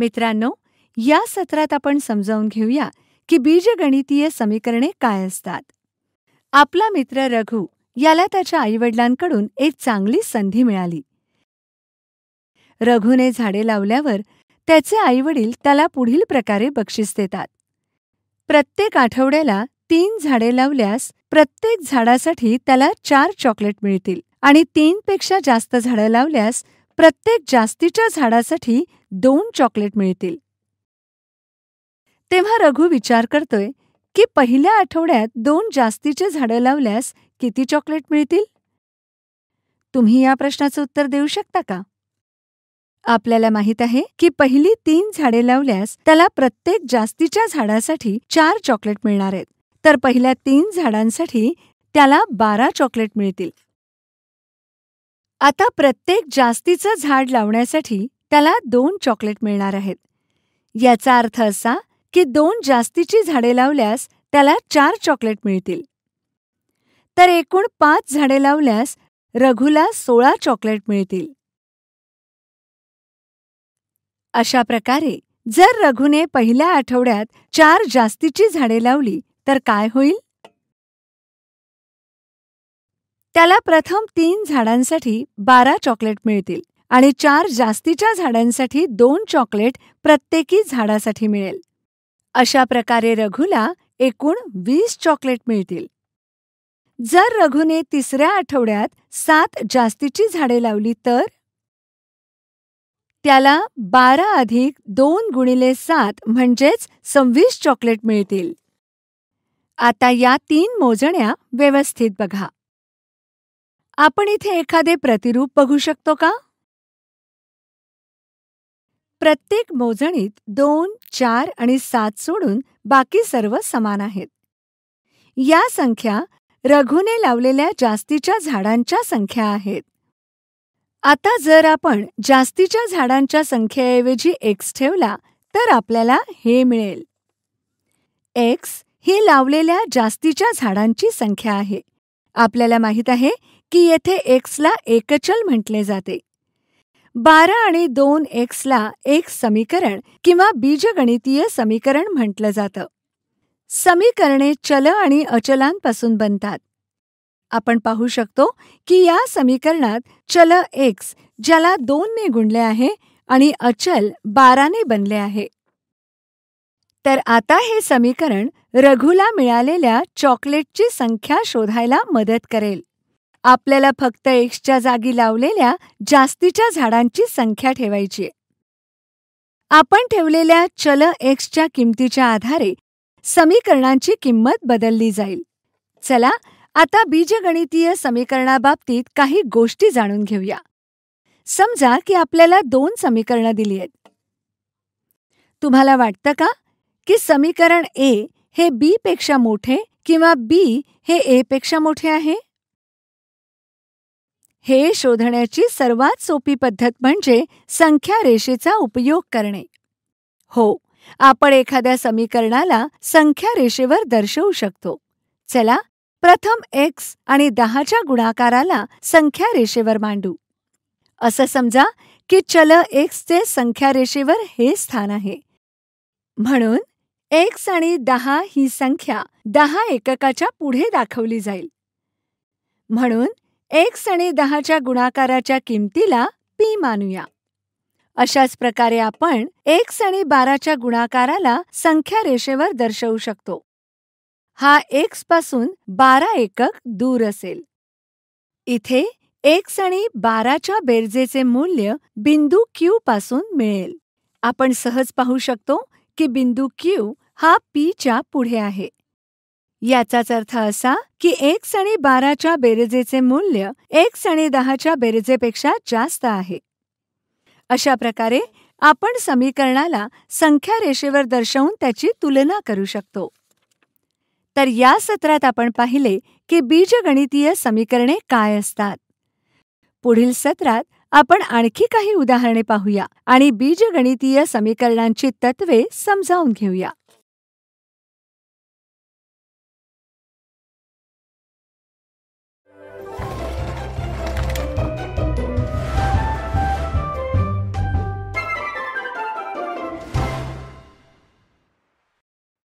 मित्रांनो या सत्रात आपण समजावून घेऊया की बीजगणितीय समीकरणे काय असतात आपला मित्र रघु याला त्याच्या आईवडिलांकडून एक चांगली संधी मिळाली रघुने झाडे लावल्यावर त्याचे आईवडील त्याला पुढील प्रकारे बक्षीस देतात प्रत्येक आठवड्याला तीन झाडे लावल्यास प्रत्येक झाडासाठी त्याला चार चॉकलेट मिळतील आणि तीनपेक्षा जास्त झाडं लावल्यास प्रत्येक जास्तीच्या झाडासाठी दोन चॉकलेट मिळतील तेव्हा रघु विचार करतोय की पहिल्या आठवड्यात दोन जास्तीचे झाडं लावल्यास किती चॉकलेट मिळतील तुम्ही या प्रश्नाचं उत्तर देऊ शकता का आपल्याला माहीत आहे की पहिली तीन झाडे लावल्यास त्याला प्रत्येक जास्तीच्या झाडासाठी चार चॉकलेट मिळणार आहेत तर पहिल्या तीन झाडांसाठी त्याला बारा चॉकलेट मिळतील आता प्रत्येक जास्तीचं झाड लावण्यासाठी त्याला दोन चॉकलेट मिळणार आहेत याचा अर्थ असा की दोन जास्तीची झाडे लावल्यास त्याला चार चॉकलेट मिळतील तर एकूण पाच झाडे लावल्यास रघुला सोळा चॉकलेट मिळतील अशा प्रकारे जर रघुने पहिल्या आठवड्यात चार जास्तीची झाडे लावली तर काय होईल त्याला प्रथम तीन झाडांसाठी बारा चॉकलेट मिळतील आणि चार जास्तीच्या झाडांसाठी दोन चॉकलेट प्रत्येकी झाडासाठी मिळेल अशा प्रकारे रघुला एकूण वीस चॉकलेट मिळतील जर रघूने तिसऱ्या आठवड्यात सात जास्तीची झाडे लावली तर त्याला बारा अधिक दोन गुणिले सात म्हणजेच सव्वीस चॉकलेट मिळतील आता या तीन मोजण्या व्यवस्थित बघा आपण इथे एखादे प्रतिरूप बघू शकतो का प्रत्येक मोजणीत दोन चार आणि सात सोडून बाकी सर्व समान आहेत या संख्या रघुने लावलेल्या जास्तीच्या झाडांच्या संख्या आहेत आता जर आपण जास्तीच्या झाडांच्या संख्येऐवजी एक्स ठेवला तर आपल्याला हे मिळेल एक्स ही लावलेल्या जास्तीच्या झाडांची संख्या आहे आपल्याला माहीत आहे की येथे एक्सला एकचल म्हटले जाते बारा आणि दोन ला एक समीकरण किंवा बीजगणितीय समीकरण म्हटलं जातं समीकरणे चल आणि अचलांपासून बनतात आपण पाहू शकतो की या समीकरणात चल एक्स ज्याला दोनने गुणले आहे आणि अचल बाराने बनले आहे तर आता हे समीकरण रघुला मिळालेल्या चॉकलेटची संख्या शोधायला मदत करेल आपल्याला फक्त एक्सच्या जागी लावलेल्या जास्तीच्या झाडांची संख्या ठेवायची आपण ठेवलेल्या चल एक्सच्या किमतीच्या आधारे समीकरणांची किंमत बदलली जाईल चला आता बीजगणितीय समीकरणाबाबतीत काही गोष्टी जाणून घेऊया समजा की आपल्याला दोन समीकरणं दिली आहेत तुम्हाला वाटतं का की समीकरण ए हे बीपेक्षा पेक्षा मोठे किंवा बी हे एपेक्षा पेक्षा मोठे आहे हे शोधण्याची सर्वात सोपी पद्धत म्हणजे संख्या रेषेचा उपयोग करणे हो आपण एखाद्या समीकरणाला संख्या रेषेवर दर्शवू शकतो चला प्रथम एक्स आणि दहाच्या गुणाकाराला संख्या रेषेवर मांडू असं समजा की चल एक्सचे संख्या रेषेवर हे स्थान आहे म्हणून एक्स आणि दहा ही संख्या दहा एककाच्या पुढे दाखवली जाईल म्हणून एक्स आणि दहाच्या गुणाकाराच्या किमतीला पी मानूया अशाच प्रकारे आपण एक्स आणि बाराच्या गुणाकाराला संख्या रेषेवर दर्शवू शकतो हा एक्स पासून बारा एकक दूर असेल इथे एक्स आणि बाराच्या बेरजेचे मूल्य बिंदू क्यू पासून मिळेल आपण सहज पाहू शकतो की बिंदू क्यू हा पीच्या पुढे आहे याचाच अर्थ असा की एक आणि बाराच्या बेरजेचे मूल्य एक आणि दहाच्या बेरजेपेक्षा जास्त आहे अशा प्रकारे आपण समीकरणाला संख्या रेषेवर दर्शवून त्याची तुलना करू शकतो तर या सत्रात आपण पाहिले की बीजगणितीय समीकरणे काय असतात पुढील सत्रात आपण आणखी काही उदाहरणे पाहूया आणि बीजगणितीय समीकरणांची तत्वे समजावून घेऊया